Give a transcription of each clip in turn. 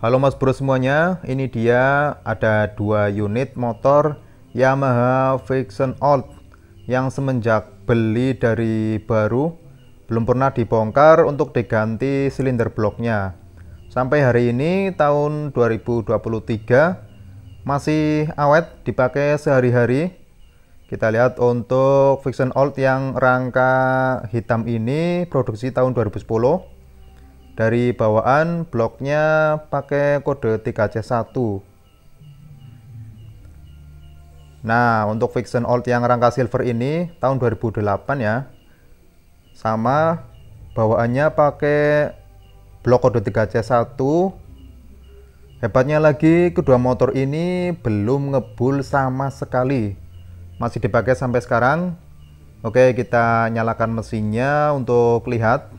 Halo mas bro semuanya, ini dia ada dua unit motor Yamaha Fiction Old yang semenjak beli dari baru belum pernah dibongkar untuk diganti silinder bloknya. Sampai hari ini tahun 2023 masih awet dipakai sehari-hari. Kita lihat untuk Fiction Old yang rangka hitam ini produksi tahun 2010 dari bawaan bloknya pakai kode 3C1 nah untuk fiction old yang rangka silver ini tahun 2008 ya sama bawaannya pakai blok kode 3C1 hebatnya lagi kedua motor ini belum ngebul sama sekali masih dipakai sampai sekarang Oke, kita nyalakan mesinnya untuk lihat.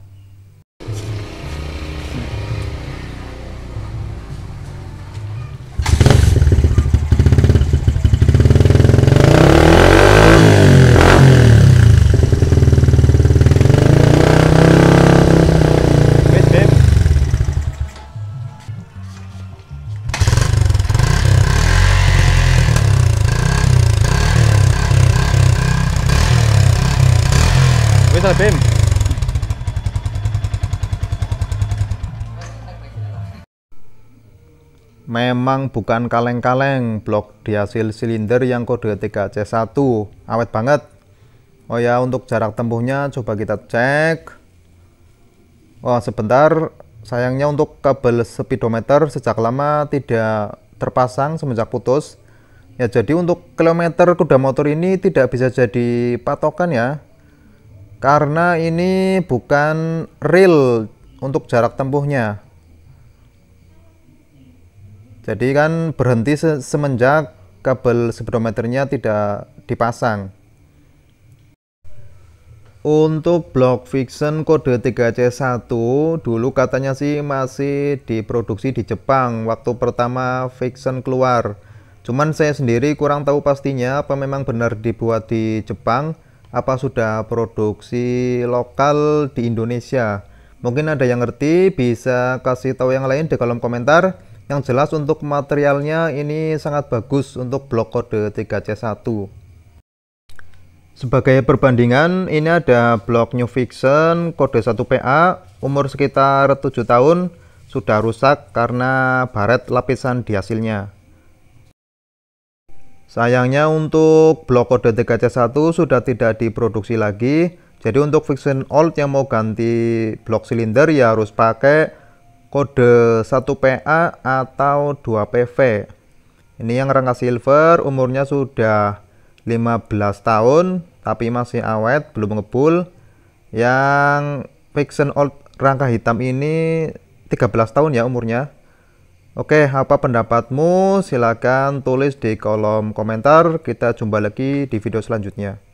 tadi Bim. Memang bukan kaleng-kaleng blok dihasil silinder yang kode 3C1. Awet banget. Oh ya, untuk jarak tempuhnya coba kita cek. Wah, sebentar. Sayangnya untuk kabel speedometer sejak lama tidak terpasang semenjak putus. Ya, jadi untuk kilometer kuda motor ini tidak bisa jadi patokan ya karena ini bukan real untuk jarak tempuhnya jadi kan berhenti se semenjak kabel speedometernya tidak dipasang untuk block fiction kode 3C1 dulu katanya sih masih diproduksi di Jepang waktu pertama fiction keluar cuman saya sendiri kurang tahu pastinya apa memang benar dibuat di Jepang apa sudah produksi lokal di Indonesia? Mungkin ada yang ngerti bisa kasih tahu yang lain di kolom komentar. Yang jelas untuk materialnya ini sangat bagus untuk blok kode 3C1. Sebagai perbandingan, ini ada blok New Fiction kode 1PA umur sekitar 7 tahun sudah rusak karena baret lapisan di hasilnya. Sayangnya untuk blok kode TKC1 sudah tidak diproduksi lagi. Jadi untuk fiction old yang mau ganti blok silinder ya harus pakai kode 1PA atau 2PV. Ini yang rangka silver umurnya sudah 15 tahun tapi masih awet, belum ngebul. Yang fiction old rangka hitam ini 13 tahun ya umurnya. Oke, apa pendapatmu? Silakan tulis di kolom komentar. Kita jumpa lagi di video selanjutnya.